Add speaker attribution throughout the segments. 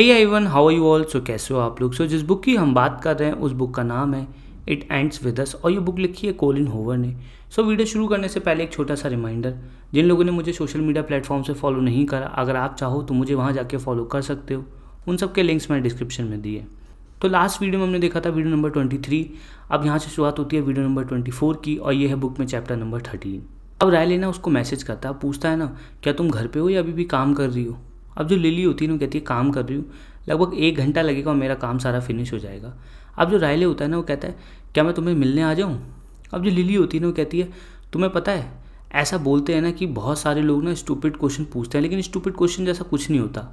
Speaker 1: hey everyone how you all so कैसे हो आप लोग सो so, जिस बुक की हम बात कर रहे हैं उस बुक का नाम है इट एंड्स विद अस और ये बुक लिखी है कोलिन होवर ने सो so, वीडियो शुरू करने से पहले एक छोटा सा रिमाइंडर जिन लोगों ने मुझे सोशल मीडिया प्लेटफॉर्म से फॉलो नहीं करा अगर आप चाहो तो मुझे वहाँ जाके फॉलो कर सकते हो उन सब के लिंक्स मैंने डिस्क्रिप्शन में दिए तो लास्ट वीडियो में हमने देखा था वीडियो नंबर ट्वेंटी थ्री अब यहाँ से शुरुआत होती है वीडियो नंबर ट्वेंटी फोर की और ये है बुक में चैप्टर नंबर थर्टीन अब राय लेना उसको मैसेज करता है पूछता है ना क्या तुम घर पे हो या अभी भी काम कर रही हो अब जो लिली होती है ना कहती है काम कर रही हूँ लगभग एक घंटा लगेगा और मेरा काम सारा फिनिश हो जाएगा अब जो रायले होता है ना वो कहता है क्या मैं तुम्हें मिलने आ जाऊँ अब जो लिली होती है ना वो कहती है तुम्हें पता है ऐसा बोलते हैं ना कि बहुत सारे लोग ना स्टूपिड क्वेश्चन पूछते हैं लेकिन स्टूपिड क्वेश्चन जैसा कुछ नहीं होता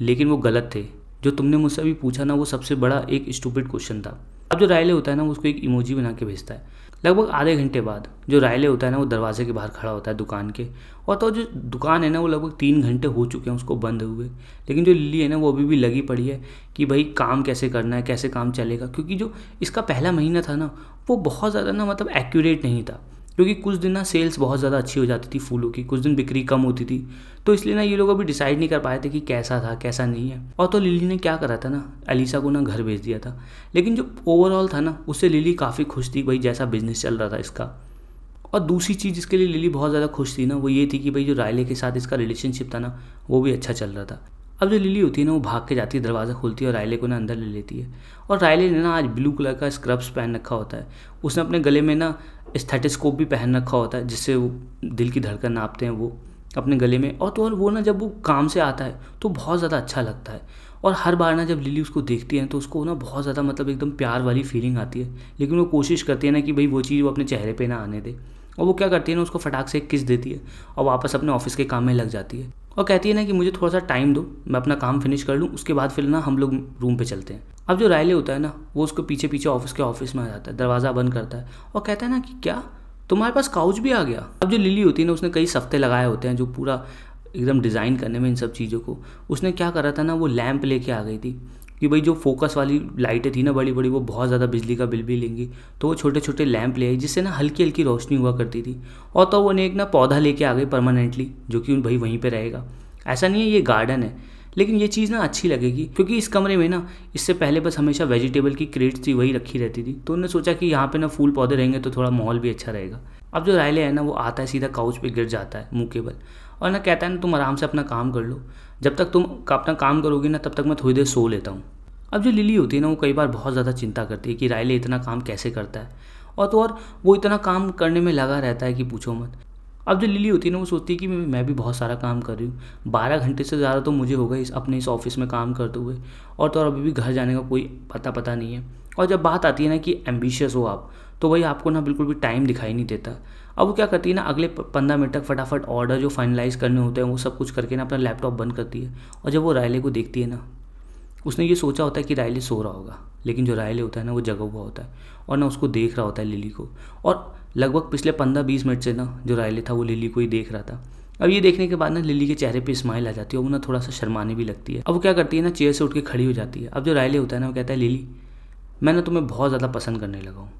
Speaker 1: लेकिन वो गलत थे जो तुमने मुझसे अभी पूछा ना वो सबसे बड़ा एक स्टूपिड क्वेश्चन था अब जो रायले होता है ना उसको एक इमोजी बना के भेजता है लगभग आधे घंटे बाद जो रायले होता है ना वो दरवाजे के बाहर खड़ा होता है दुकान के और तो जो दुकान है ना वो लगभग तीन घंटे हो चुके हैं उसको बंद हुए लेकिन जो लिली है ना वो अभी भी लगी पड़ी है कि भाई काम कैसे करना है कैसे काम चलेगा क्योंकि जो इसका पहला महीना था ना वो बहुत ज़्यादा ना मतलब एक्यूरेट नहीं था क्योंकि कुछ दिन ना सेल्स बहुत ज़्यादा अच्छी हो जाती थी फूलों की कुछ दिन बिक्री कम होती थी तो इसलिए ना ये लोग अभी डिसाइड नहीं कर पाए थे कि कैसा था कैसा नहीं है और तो लिली ने क्या करा था ना अलीसा को ना घर भेज दिया था लेकिन जो ओवरऑल था ना उससे लिली काफ़ी खुश थी भाई जैसा बिजनेस चल रहा था इसका और दूसरी चीज़ जिसके लिए लिली बहुत ज़्यादा खुश थी ना वो ये थी कि भाई जो रायले के साथ इसका रिलेशनशिप था ना वो भी अच्छा चल रहा था अब जो लिली होती है ना वो भाग के जाती है दरवाज़ा खोलती है और रायले को ना अंदर ले लेती है और रायले ने ना आज ब्लू कलर का स्क्रब्स पहन रखा होता है उसने अपने गले में ना स्थेटिस्कोप भी पहन रखा होता है जिससे वो दिल की धड़कन नापते हैं वो अपने गले में और तो और वो ना जब वो काम से आता है तो बहुत ज़्यादा अच्छा लगता है और हर बार ना जब लिली उसको देखती है तो उसको ना बहुत ज़्यादा मतलब एकदम प्यार वाली फीलिंग आती है लेकिन वो कोशिश करती है ना कि भाई वो चीज़ वो अपने चेहरे पर ना आने दे और वो क्या करती है ना उसको फटाक से एक किस देती है और वापस अपने ऑफिस के काम में लग जाती है और कहती है ना कि मुझे थोड़ा सा टाइम दो मैं अपना काम फिनिश कर लूँ उसके बाद फिर ना हम लोग रूम पर चलते हैं अब जो रायले होता है ना वो उसको पीछे पीछे ऑफिस के ऑफिस में आ जाता है दरवाज़ा बंद करता है और कहता है ना कि क्या तुम्हारे पास काउच भी आ गया अब जो लिली होती है ना उसने कई सफ्ते लगाए होते हैं जो पूरा एकदम डिज़ाइन करने में इन सब चीज़ों को उसने क्या करा था ना वो लैंप लेके आ गई थी कि भाई जो फोकस वाली लाइटें थी ना बड़ी बड़ी वो बहुत ज़्यादा बिजली का बिल भी लेंगी तो वो छोटे छोटे लैंप ले आई जिससे ना हल्की हल्की रोशनी हुआ करती थी और तो उन्हें एक ना पौधा लेके आ गई परमानेंटली जो कि उन भाई वहीं पर रहेगा ऐसा नहीं है ये गार्डन है लेकिन ये चीज़ ना अच्छी लगेगी क्योंकि इस कमरे में ना इससे पहले बस हमेशा वेजिटेबल की क्रेट थी वही रखी रहती थी तो उन्होंने सोचा कि यहाँ पे ना फूल पौधे रहेंगे तो थोड़ा माहौल भी अच्छा रहेगा अब जो रायले है ना वो आता है सीधा काउच पर गिर जाता है मुँह के बल और ना कहता है ना तुम आराम से अपना काम कर लो जब तक तुम अपना काम करोगे ना तब तक मैं थोड़ी देर सो लेता हूँ अब जो लिली होती है ना वो कई बार बहुत ज़्यादा चिंता करती है कि रायले इतना काम कैसे करता है और तो और वो इतना काम करने में लगा रहता है कि पूछो मत अब जो लिली होती है ना वो सोचती है कि मैं भी बहुत सारा काम कर रही हूँ बारह घंटे से ज़्यादा तो मुझे होगा इस अपने इस ऑफिस में काम करते हुए और तो और अभी भी घर जाने का कोई पता पता नहीं है और जब बात आती है ना कि एम्बिशियस हो आप तो वही आपको ना बिल्कुल भी टाइम दिखाई नहीं देता अब वो क्या करती है ना अगले पंद्रह मिनट तक फटाफट ऑर्डर जो फाइनलाइज करने होते हैं वो सब कुछ करके ना अपना लैपटॉप बंद करती है और जब वो रायले को देखती है ना उसने ये सोचा होता है कि रायले सो रहा होगा लेकिन जो रायले होता है ना वो जगा हुआ होता है और ना उसको देख रहा होता है लिली को और लगभग पिछले पंद्रह बीस मिनट से ना जो रायले था वो लिली को ही देख रहा था अब ये देखने के बाद ना लिली के चेहरे पे स्माइल आ जाती है वो ना थोड़ा सा शर्माने भी लगती है अब वो क्या करती है ना चेयर से उठ के खड़ी हो जाती है अब जो रायले होता है ना वो कहता है लिली मैं ना तुम्हें बहुत ज़्यादा पसंद करने लगा हूँ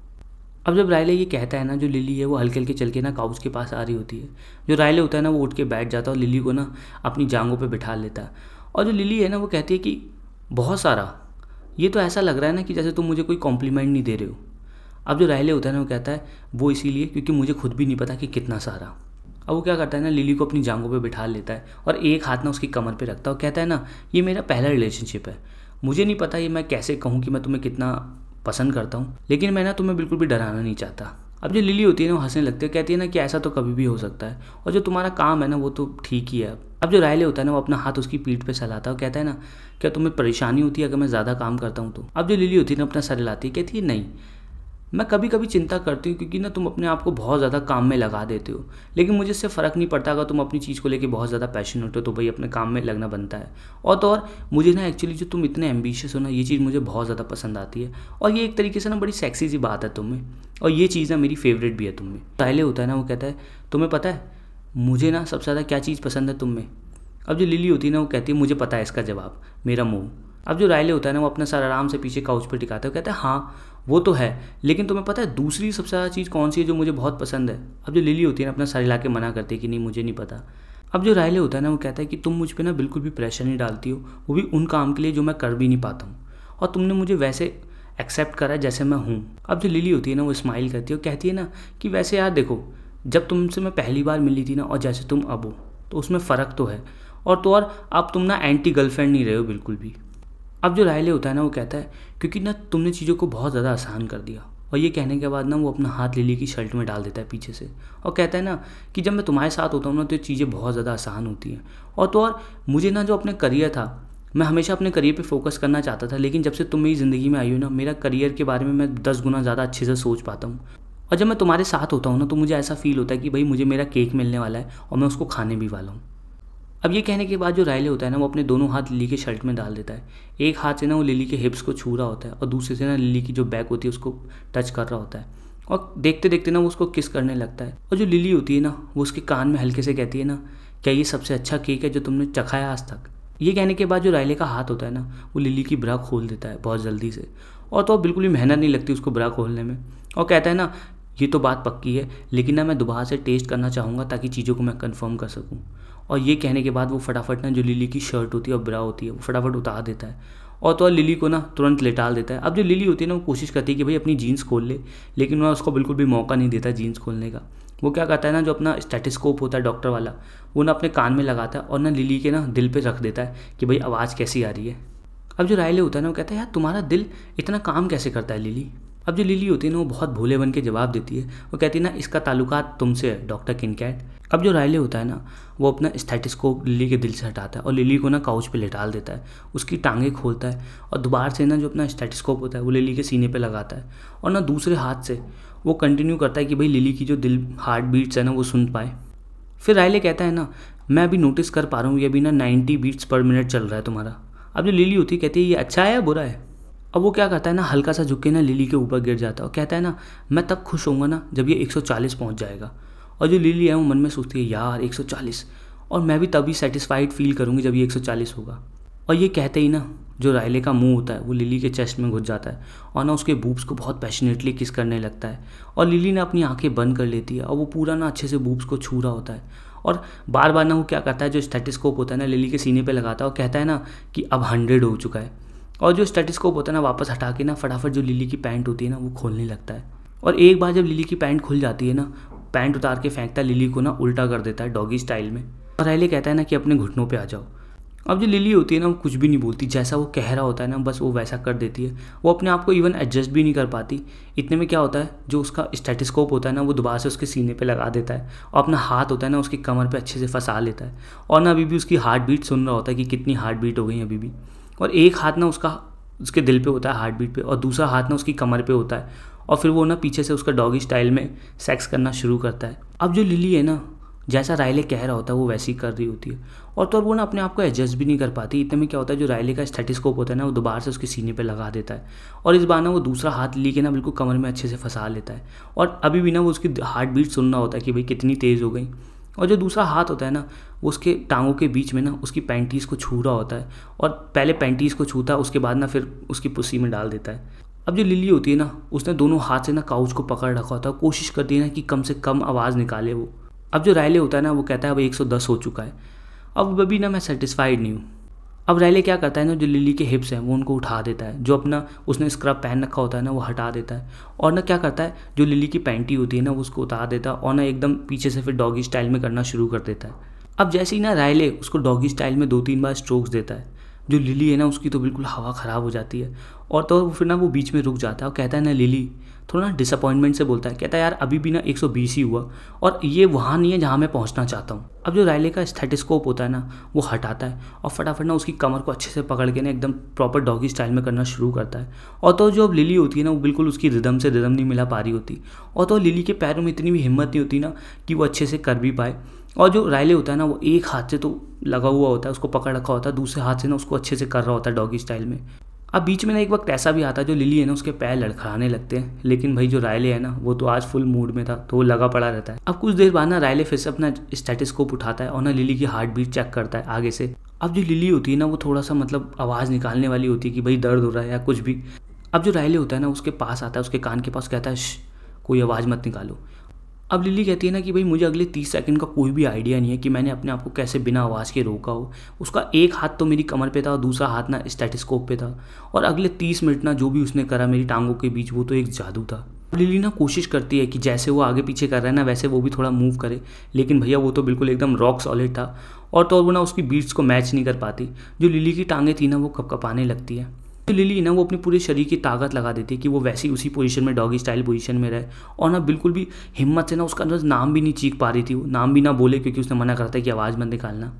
Speaker 1: अब जब रायले ये कहता है ना जो लिली है वो हल्के हल्के चल के ना काउच के पास आ रही होती है जो रायले होता है ना वो उठ के बैठ जाता है और लिली को ना अपनी जांगों पर बिठा लेता है और जो लिली है ना वो कहती है कि बहुत सारा ये तो ऐसा लग रहा है ना कि जैसे तुम मुझे कोई कॉम्प्लीमेंट नहीं दे रहे हो अब जो राहले होता है ना वो कहता है वो इसीलिए क्योंकि मुझे खुद भी नहीं पता कि कितना सारा अब वो क्या करता है ना लिली को अपनी जांगों पे बिठा लेता है और एक हाथ ना उसकी कमर पे रखता है और कहता है ना ये मेरा पहला रिलेशनशिप है मुझे नहीं पता ये मैं कैसे कहूँ कि मैं तुम्हें कितना पसंद करता हूँ लेकिन मैं ना तुम्हें बिल्कुल भी डराना नहीं चाहता अब जो लिली होती है ना वो हंसने लगती है कहती है ना कि ऐसा तो कभी भी हो सकता है और जो तुम्हारा काम है ना वो तो ठीक ही है अब जो रायले होता है ना वो अपना हाथ उसकी पीठ पे सहलाता है और कहता है ना क्या तुम्हें परेशानी होती है अगर मैं ज़्यादा काम करता हूँ तो अब जो लिली होती है ना अपना सर लाती है कहती है नहीं मैं कभी कभी चिंता करती हूँ क्योंकि ना तुम अपने आप को बहुत ज़्यादा काम में लगा देते हो लेकिन मुझे इससे फ़र्क नहीं पड़ता अगर तुम अपनी चीज़ को लेकर बहुत ज़्यादा पैशन होते हो तो भाई अपने काम में लगना बनता है और तो और मुझे ना एक्चुअली जो तुम इतने एम्बिशियस हो ना ये चीज़ मुझे बहुत ज़्यादा पसंद आती है और ये एक तरीके से ना बड़ी सेक्सी सी बात है तुम्हें और ये चीज़ ना मेरी फेवरेट भी है तुम्हें पहले होता है ना वो कहता है तुम्हें पता है मुझे ना सबसे ज़्यादा क्या चीज़ पसंद है तुम्हें अब जो लिली होती है ना वो कहती है मुझे पता है इसका जवाब मेरा मुँह अब जो रायले होता है ना वो अपना सर आराम से पीछे काउच पर टिकाता है कहता है हाँ वो तो है लेकिन तुम्हें पता है दूसरी सबसे ज़्यादा चीज़ कौन सी है जो मुझे बहुत पसंद है अब जो लिली होती है ना अपना सारी ला मना करती है कि नहीं मुझे नहीं पता अब जो रायले होता है ना वो कहता है कि तुम मुझ पर ना बिल्कुल भी प्रेशर नहीं डालती हो वो भी उन काम के लिए जो मैं कर भी नहीं पाता हूँ और तुमने मुझे वैसे एक्सेप्ट करा जैसे मैं हूँ अब जो लिली होती है ना वो स्माइल करती है और कहती है ना कि वैसे यार देखो जब तुमसे मैं पहली बार मिली थी ना और जैसे तुम अब हो तो उसमें फ़र्क तो है और तो और अब तुम ना एंटी गर्लफ्रेंड नहीं रहे हो बिल्कुल भी अब जो रायले होता है ना वो कहता है क्योंकि ना तुमने चीज़ों को बहुत ज़्यादा आसान कर दिया और ये कहने के बाद ना वो अपना हाथ लिली की शर्ट में डाल देता है पीछे से और कहता है ना कि जब मैं तुम्हारे साथ होता हूँ ना तो ये चीज़ें बहुत ज़्यादा आसान होती हैं और तो और मुझे ना जो अपने करियर था मैं हमेशा अपने करियर पे फोकस करना चाहता था लेकिन जब से तुम मेरी ज़िंदगी में आई हो ना मेरा करियर के बारे में मैं दस गुना ज़्यादा अच्छे से सोच पाता हूँ और जब मैं तुम्हारे साथ होता हूँ ना तो मुझे ऐसा फील होता है कि भाई मुझे मेरा केक मिलने वाला है और मैं उसको खाने भी वाला हूँ अब ये कहने के बाद जो रायले होता है ना वो अपने दोनों हाथ लिली के शर्ट में डाल देता है एक हाथ से ना वो लिली के हिप्स को छू रहा होता है और दूसरे से ना लिली की जो बैक होती है उसको टच कर रहा होता है और देखते देखते ना वो उसको किस करने लगता है और जो लिली होती है ना वो उसके कान में हल्के से कहती है ना क्या ये सबसे अच्छा केक है जो तुमने चखाया आज तक ये कहने के बाद जो रायले का हाथ होता है ना वो लिली की ब्रा खोल देता है बहुत जल्दी से और तो बिल्कुल भी मेहनत नहीं लगती उसको ब्रा खोलने में और कहता है ना ये तो बात पक्की है लेकिन ना मैं दोबारा से टेस्ट करना चाहूँगा ताकि चीज़ों को मैं कन्फर्म कर सकूँ और ये कहने के बाद वो फटाफट ना जो लिली की शर्ट होती है और ब्रा होती है वो फटाफट उतार देता है और तो लिली को ना तुरंत लेटाल देता है अब जो लिली होती है ना वो कोशिश करती है कि भाई अपनी जीन्स खोल ले लेकिन वह उसको बिल्कुल भी मौका नहीं देता जीन्स खोलने का वो क्या करता है ना जो अपना स्टेटिस्कोप होता है डॉक्टर वाला वो ना अपने कान में लगाता है और ना लिली के ना दिल पे रख देता है कि भाई आवाज़ कैसी आ रही है अब जो रायले होता है ना वो कहता है यार तुम्हारा दिल इतना काम कैसे करता है लिली अब जो लिली होती है ना वो बहुत भोले बन के जवाब देती है वो कहती है ना इसका ताल्लुका तुमसे है डॉक्टर किनकैट अब जो रायले होता है ना वो अपना स्थेटिस्कोप लिली के दिल से हटाता है और लिली को ना काउच पे लेटाल देता है उसकी टांगें खोलता है और दोबार से ना जो अपना स्थेटिस्कोप होता है वो लिली के सीने पर लगाता है और ना दूसरे हाथ से वो कंटिन्यू करता है कि भाई लिली की जो दिल हार्ट बीट्स है ना वो सुन पाए फिर रायले कहता है ना मैं अभी नोटिस कर पा रहा हूँ ये अभी ना नाइन्टी बीट्स पर मिनट चल रहा है तुम्हारा अब जो लिली होती कहती है ये अच्छा है या बुरा है अब वो क्या करता है ना हल्का सा झुक के ना लिली के ऊपर गिर जाता है और कहता है ना मैं तब खुश होऊंगा ना जब ये 140 पहुंच जाएगा और जो लिली है वो मन में सोचती है यार 140 और मैं भी तभी सेटिस्फाइड फील करूँगी जब ये 140 होगा और ये कहते ही ना जो रायले का मुंह होता है वो लिली के चेस्ट में घुस जाता है और ना उसके बूब्स को बहुत पैशनेटली किस करने लगता है और लिली ना अपनी आंखें बंद कर लेती है और वो पूरा ना अच्छे से बूब्स को छू रहा होता है और बार बार ना वो क्या करता है जो स्टेटिस्कोप होता है ना लिली के सीने पे लगाता है और कहता है ना कि अब हंड्रेड हो चुका है और जो स्टेटिस्कोप होता है ना वापस हटा के ना फटाफट जो लिली की पैंट होती है ना वो खोलने लगता है और एक बार जब लिली की पैंट खुल जाती है ना पैंट उतार के फेंकता है लिली को ना उल्टा कर देता है डॉगी स्टाइल में और अहले कहता है ना कि अपने घुटनों पर आ जाओ अब जो लिली होती है ना वो कुछ भी नहीं बोलती जैसा वो कह रहा होता है ना बस वो वैसा कर देती है वो अपने आप को इवन एडजस्ट भी नहीं कर पाती इतने में क्या होता है जो उसका स्टेटिस्कोप होता है ना वो दोबारा से उसके सीने पे लगा देता है और अपना हाथ होता है ना उसकी कमर पे अच्छे से फंसा लेता है और ना अभी भी उसकी हार्ट बीट सुन रहा होता है कि कितनी हार्ट बीट हो गई अभी भी और एक हाथ ना उसका उसके दिल पे होता है हार्ट बीट पे और दूसरा हाथ ना उसकी कमर पे होता है और फिर वो ना पीछे से उसका डॉगी स्टाइल में सेक्स करना शुरू करता है अब जो लिली है ना जैसा रायले कह रहा होता है वो वैसी कर रही होती है और तो और वो ना अपने आप को एडजस्ट भी नहीं कर पाती इतने में क्या होता है जो रायले का स्टेटिस्कोप होता है ना वो दोबारा से उसके सीने पे लगा देता है और इस बार ना वो दूसरा हाथ ली के ना बिल्कुल कमर में अच्छे से फंसा लेता है और अभी भी ना वो उसकी हार्ट बीट सुनना होता है कि भाई कितनी तेज़ हो गई और जो दूसरा हाथ होता है ना वो उसके टांगों के बीच में ना उसकी पैंटीज़ को छू रहा होता है और पहले पैंटीज़ को छूता है उसके बाद ना फिर उसकी पुस्सी में डाल देता है अब जो लिली होती है ना उसने दोनों हाथ से ना काउच को पकड़ रखा होता है कोशिश करती है ना कि कम से कम आवाज़ निकाले वो अब जो रायले होता है ना वो कहता है अब एक हो चुका है अब अभी ना मैं सेटिस्फाइड नहीं हूँ अब रैली क्या करता है ना जो लिली के हिप्स हैं वो उनको उठा देता है जो अपना उसने स्क्रब पहन रखा होता है ना वो हटा देता है और ना क्या करता है जो लिली की पैंटी होती है ना वो उसको उतार देता है और ना एकदम पीछे से फिर डॉगी स्टाइल में करना शुरू कर देता है अब जैसे ही ना रैले उसको डॉगी स्टाइल में दो तीन बार स्ट्रोक्स देता है जो लिली है ना उसकी तो बिल्कुल हवा ख़राब हो जाती है और तो फिर ना वो बीच में रुक जाता है और कहता है ना लिली थोड़ा ना डिसअपॉइंटमेंट से बोलता है कहता है यार अभी भी ना 120 ही हुआ और ये वहाँ नहीं है जहाँ मैं पहुँचना चाहता हूँ अब जो रायले का स्थेटिस्कोप होता है ना वो हटाता है और फटाफट ना उसकी कमर को अच्छे से पकड़ के ना एकदम प्रॉपर डॉगी स्टाइल में करना शुरू करता है और तो जो अब लिली होती है ना वो बिल्कुल उसकी रिदम से रिदम नहीं मिला पा रही होती और तो लिली के पैरों में इतनी भी हिम्मत नहीं होती ना कि वो अच्छे से कर भी पाए और जो रायले होता है ना वो एक हाथ से तो लगा हुआ होता है उसको पकड़ रखा होता है दूसरे हाथ से ना उसको अच्छे से कर रहा होता है डॉगी स्टाइल में अब बीच में ना एक वक्त ऐसा भी आता है जो लिली है ना उसके पैर लड़खड़ाने लगते हैं लेकिन भाई जो रायले है ना वो तो आज फुल मूड में था तो वो लगा पड़ा रहता है अब कुछ देर बाद ना रायले फिर से अपना स्टेटिस्कोप उठाता है और ना लिली की हार्ट बीट चेक करता है आगे से अब जो लिली होती है ना वो थोड़ा सा मतलब आवाज़ निकालने वाली होती है कि भाई दर्द हो रहा है या कुछ भी अब जो रायले होता है ना उसके पास आता है उसके कान के पास कहता है कोई आवाज़ मत निकालो अब लिली कहती है ना कि भाई मुझे अगले तीस सेकंड का कोई भी आइडिया नहीं है कि मैंने अपने आप को कैसे बिना आवाज़ के रोका हो उसका एक हाथ तो मेरी कमर पे था और दूसरा हाथ ना स्टेटिस्कोप पे था और अगले तीस मिनट ना जो भी उसने करा मेरी टांगों के बीच वो तो एक जादू था लिली ना कोशिश करती है कि जैसे वो आगे पीछे कर रहा है ना वैसे वो भी थोड़ा मूव करे लेकिन भैया वो तो बिल्कुल एकदम रॉक सॉलिड था और तो और वो ना उसकी बीट्स को मैच नहीं कर पाती जो लिली की टांगें थी ना वो कपकपाने लगती है तो लिली ना वो अपने पूरे शरीर की ताकत लगा देती है कि वो वैसे ही उसी पोजीशन में डॉगी स्टाइल पोजीशन में रहे और ना बिल्कुल भी हिम्मत से ना उसका अंदर नाम भी नहीं चीख पा रही थी वो नाम भी ना बोले क्योंकि उसने मना करता है कि आवाज़ मत निकालना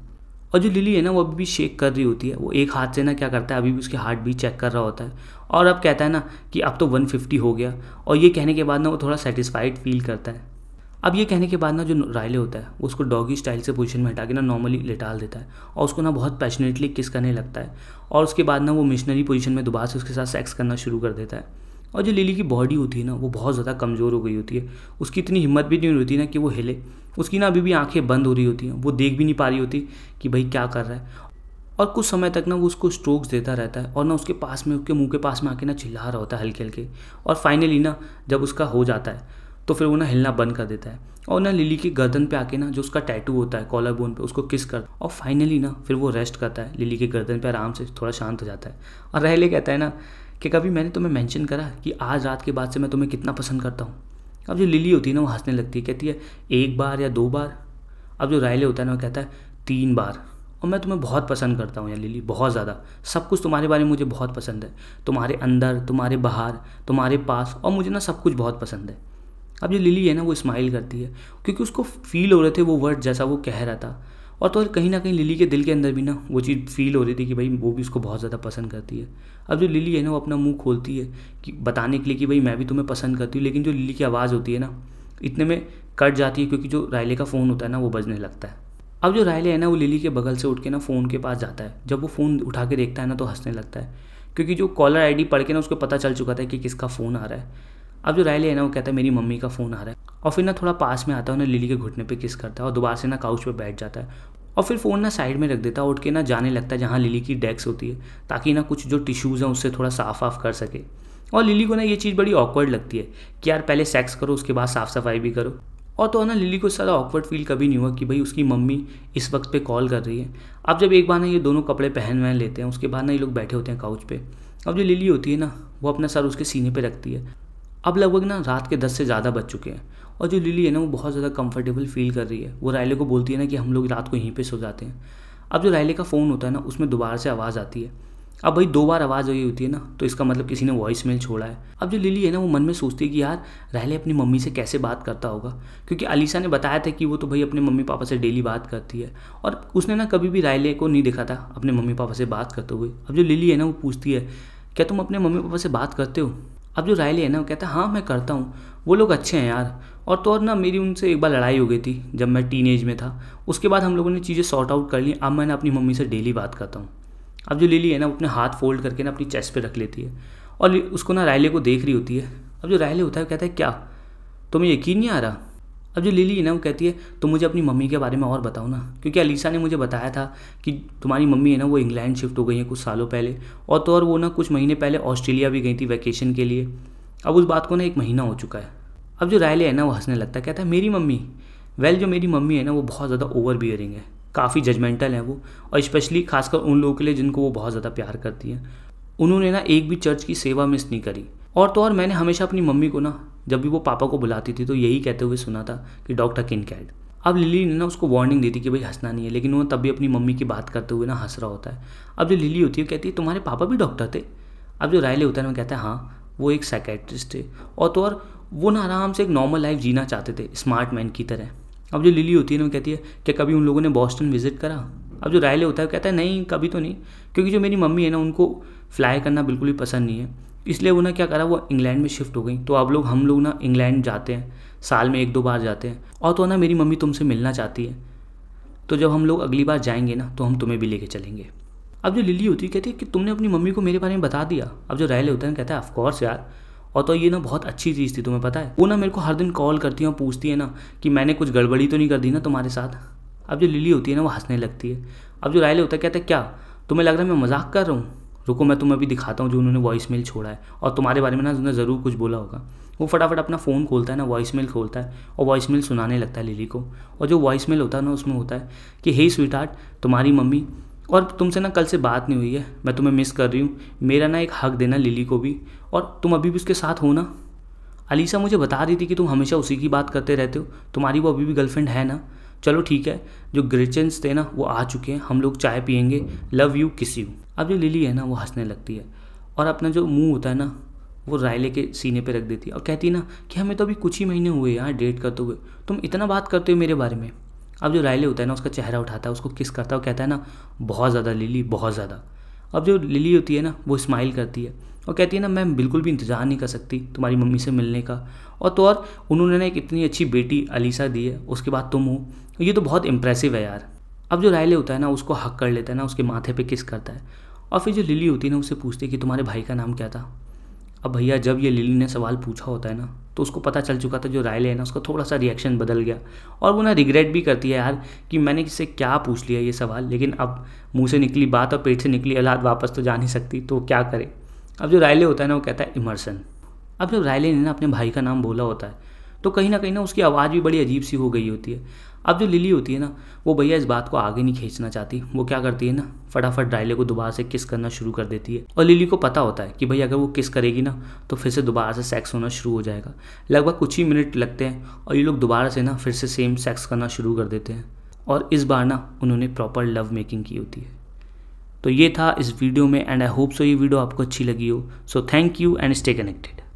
Speaker 1: और जो लिली है ना वो अभी भी शेक कर रही होती है वो एक हाथ से ना क्या करता है अभी भी उसके हार्ट बीट चेक कर रहा होता है और अब कहता है ना कि अब तो 150 हो गया और ये कहने के बाद ना वो थोड़ा सेटिस्फाइड फील करता है अब ये कहने के बाद ना जो रायले होता है उसको डॉगी स्टाइल से पोजीशन में हटा के ना नॉर्मली लिटाल देता है और उसको ना बहुत पैशनेटली किस करने लगता है और उसके बाद ना वो मिशनरी पोजीशन में दोबारा से उसके साथ सेक्स करना शुरू कर देता है और जो लिली की बॉडी होती है ना वो बहुत ज़्यादा कमज़ोर हो गई होती है उसकी इतनी हिम्मत भी नहीं होती ना कि वो हिले उसकी ना अभी भी आंखें बंद हो रही होती हैं वो देख भी नहीं पा रही होती कि भाई क्या कर रहा है और कुछ समय तक ना वो उसको स्ट्रोक्स देता रहता है और ना उसके पास में उसके मुंह के पास में आके ना चिल्ला रहा होता है हल्के हल्के और फाइनली ना जब उसका हो जाता है तो फिर वो ना हिलना बंद कर देता है और ना लिली के गर्दन पे आके ना जो उसका टैटू होता है कॉलर बोन पे उसको किस कर और फाइनली ना फिर वो रेस्ट करता है लिली के गर्दन पे आराम से थोड़ा शांत हो जाता है और रहले कहता है ना कि कभी मैंने तुम्हें मैंशन करा कि आज रात के बाद से मैं तुम्हें कितना पसंद करता हूँ अब जो लिली होती है ना वो हंसने लगती है कहती है एक बार या दो बार अब जो रायले होता है ना वो कहता है तीन बार और मैं तुम्हें बहुत पसंद करता हूँ यार लिली बहुत ज़्यादा सब कुछ तुम्हारे बारे में मुझे बहुत पसंद है तुम्हारे अंदर तुम्हारे बाहर तुम्हारे पास और मुझे ना सब कुछ बहुत पसंद है अब जो लिली है ना वो स्माइल करती है क्योंकि उसको फील हो रहे थे वो वर्ड जैसा वो कह रहा था और तो कहीं ना कहीं लिली के दिल के अंदर भी ना वो चीज़ फील हो रही थी कि भाई वो भी उसको बहुत ज़्यादा पसंद करती है अब जो लिली है ना वो अपना मुंह खोलती है कि बताने के लिए कि भाई मैं भी तुम्हें पसंद करती हूँ लेकिन जो लिली की आवाज़ होती है ना इतने में कट जाती है क्योंकि जो रायले का फ़ोन होता है ना वो बजने लगता है अब जो रायले है ना वो लिली के बगल से उठ के ना फ़ोन के पास जाता है जब वो फ़ोन उठा के देखता है ना तो हंसने लगता है क्योंकि जो कॉलर आईडी पढ़ के ना उसको पता चल चुका था कि किसका फ़ोन आ रहा है अब जो रायली है ना वो कहता है मेरी मम्मी का फ़ोन आ रहा है और फिर ना थोड़ा पास में आता है ना लिली के घुटने पर किस करता है और दोबारा से ना काउच पर बैठ जाता है और फिर फ़ोन ना साइड में रख देता है उठ के ना जाने लगता है जहाँ लिली की डेस्क होती है ताकि ना कुछ जो टिश्यूज़ हैं उससे थोड़ा साफ वाफ कर सके और लिली को ना ये चीज़ बड़ी ऑकवर्ड लगती है कि यार पहले सेक्स करो उसके बाद साफ़ सफाई भी करो और तो ना लिली को सारा ऑकवर्ड फील कभी नहीं हुआ कि भाई उसकी मम्मी इस वक्त पे कॉल कर रही है अब जब एक बार ना ये दोनों कपड़े पहन वहन लेते हैं उसके बाद ना ये लोग बैठे होते हैं काउच पे अब जो लिली होती है ना वो अपना सर उसके सीने पे रखती है अब लगभग ना रात के दस से ज़्यादा बज चुके हैं और जो लिली है ना वो बहुत ज़्यादा कंफर्टेबल फील कर रही है वो रायले को बोलती है ना कि हम लोग रात को यहीं पे सो जाते हैं अब जो रायले का फ़ोन होता है ना उसमें दोबारा से आवाज़ आती है अब भाई दो बार आवाज़ आई होती है ना तो इसका मतलब किसी ने वॉइस मेल छोड़ा है अब जो लिली है ना वो मन में सोचती है कि यार रायले अपनी मम्मी से कैसे बात करता होगा क्योंकि अलीसा ने बताया था कि वो तो भाई अपने मम्मी पापा से डेली बात करती है और उसने ना कभी भी रायले को नहीं देखा था अपने मम्मी पापा से बात करते हुए अब जो लिली है ना वो पूछती है क्या तुम अपने मम्मी पापा से बात करते हो अब जो रायली है ना वो कहता है हाँ मैं करता हूँ वो लोग अच्छे हैं यार और तो और ना मेरी उनसे एक बार लड़ाई हो गई थी जब मैं टीन में था उसके बाद हम लोगों ने चीज़ें सॉर्ट आउट कर ली अब मैं अपनी मम्मी से डेली बात करता हूँ अब जो लिली है ना अपने हाथ फोल्ड करके ना अपनी चेस्ट पर रख लेती है और उसको ना रायले को देख रही होती है अब जो रायले होता है वो कहता है क्या तुम्हें यकीन नहीं आ रहा अब जो लिली है ना वो कहती है तो मुझे अपनी मम्मी के बारे में और बताओ ना क्योंकि अलीसा ने मुझे बताया था कि तुम्हारी मम्मी है ना वो इंग्लैंड शिफ्ट हो गई है कुछ सालों पहले और तो और वो ना कुछ महीने पहले ऑस्ट्रेलिया भी गई थी वैकेशन के लिए अब उस बात को ना एक महीना हो चुका है अब जो रायले है ना वो हंसने लगता है कहता है मेरी मम्मी वेल जो मेरी मम्मी है ना वो बहुत ज़्यादा ओवर बियरिंग है काफ़ी जजमेंटल है वो और स्पेशली खासकर उन लोगों के लिए जिनको वो बहुत ज़्यादा प्यार करती है उन्होंने ना एक भी चर्च की सेवा मिस नहीं करी और तो और मैंने हमेशा अपनी मम्मी को ना जब भी वो पापा को बुलाती थी तो यही कहते हुए सुना था कि डॉक्टर किन कैड अब लिली ने ना उसको वार्निंग दी थी कि भाई हंसना नहीं है लेकिन वो तब भी अपनी मम्मी की बात करते हुए ना हंस रहा होता है अब जो लिली होती है कहती है तुम्हारे पापा भी डॉक्टर थे अब जो रायले होता है ना कहता है हाँ वो एक साइकेट्रिस्ट थे और तो और वो ना आराम से एक नॉर्मल लाइफ जीना चाहते थे स्मार्ट मैन की तरह अब जो लिली होती है ना वो कहती है क्या कभी उन लोगों ने बॉस्टन विजिट करा अब जो रायले होता है वो कहता है नहीं कभी तो नहीं क्योंकि जो मेरी मम्मी है ना उनको फ्लाई करना बिल्कुल भी पसंद नहीं है इसलिए वो ना क्या करा वो इंग्लैंड में शिफ्ट हो गई तो अब लोग हम लोग ना इंग्लैंड जाते हैं साल में एक दो बार जाते हैं और तो ना मेरी मम्मी तुमसे मिलना चाहती है तो जब हम लोग अगली बार जाएंगे ना तो हम तुम्हें भी लेके चलेंगे अब जो लिली होती है कहती है कि तुमने अपनी मम्मी को मेरे बारे में बता दिया अब जो रैले होता है कहता है ऑफकोर्स यार और तो ये ना बहुत अच्छी चीज़ थी तुम्हें पता है वो ना मेरे को हर दिन कॉल करती है और पूछती है ना कि मैंने कुछ गड़बड़ी तो नहीं कर दी ना तुम्हारे साथ अब जो लिली होती है ना वो हंसने लगती है अब जो रायले होता है कहता है क्या तुम्हें लग रहा है मैं मजाक कर रहा हूँ रुको मैं तुम्हें अभी दिखाता हूँ जो उन्होंने वॉइस मेल छोड़ा है और तुम्हारे बारे में ना उन्होंने ज़रूर कुछ बोला होगा वो फटाफट अपना फ़ोन खोलता है ना वॉइस मेल खोलता है और वॉइस मेल सुनाने लगता है लिली को और जो वॉइस मेल होता है ना उसमें होता है कि हे स्वीट तुम्हारी मम्मी और तुमसे ना कल से बात नहीं हुई है मैं तुम्हें मिस कर रही हूँ मेरा ना एक हक देना लिली को भी और तुम अभी भी उसके साथ हो ना अलीसा मुझे बता रही थी कि तुम हमेशा उसी की बात करते रहते हो तुम्हारी वो अभी भी गर्लफ्रेंड है ना चलो ठीक है जो ग्रेचेंस थे ना वो आ चुके हैं हम लोग चाय पियेंगे लव यू किस यू अब जो लिली है ना वो हंसने लगती है और अपना जो मुंह होता है ना वो रायले के सीने पे रख देती है और कहती है ना कि हमें तो अभी कुछ ही महीने हुए यहाँ डेट करते हुए तुम इतना बात करते हो मेरे बारे में अब जो रायले होता है ना उसका चेहरा उठाता है उसको किस करता है और कहता है ना बहुत ज़्यादा लिली बहुत ज़्यादा अब जो लिली होती है ना वो स्माइल करती है और कहती है ना मैम बिल्कुल भी इंतज़ार नहीं कर सकती तुम्हारी मम्मी से मिलने का और तो और उन्होंने ना एक इतनी अच्छी बेटी अलीसा दी है उसके बाद तुम हो तो ये तो बहुत इंप्रेसिव है यार अब जो रायले होता है ना उसको हक कर लेता है ना उसके माथे पे किस करता है और फिर जो लिली होती है ना उससे पूछती है कि तुम्हारे भाई का नाम क्या था अब भैया जब ये लिली ने सवाल पूछा होता है ना तो उसको पता चल चुका था जो रायले है ना उसका थोड़ा सा रिएक्शन बदल गया और वो ना रिग्रेट भी करती है यार कि मैंने किससे क्या पूछ लिया ये सवाल लेकिन अब मुंह से निकली बात और पेट से निकली अलाद वापस तो जा नहीं सकती तो क्या करे अब जो रायले होता है ना वो कहता है इमरसन अब जब रायले ने ना अपने भाई का नाम बोला होता है तो कहीं ना कहीं ना उसकी आवाज़ भी बड़ी अजीब सी हो गई होती है अब जो लिली होती है ना वो भैया इस बात को आगे नहीं खींचना चाहती वो क्या करती है ना फटाफट डायले को दोबारा से किस करना शुरू कर देती है और लिली को पता होता है कि भाई अगर वो किस करेगी ना तो फिर से दोबारा से सेक्स होना शुरू हो जाएगा लगभग कुछ ही मिनट लगते हैं और ये लोग दोबारा से ना फिर से सेम सेक्स करना शुरू कर देते हैं और इस बार ना उन्होंने प्रॉपर लव मेकिंग की होती है तो ये था इस वीडियो में एंड आई होप सो ये वीडियो आपको अच्छी लगी हो so thank you and stay connected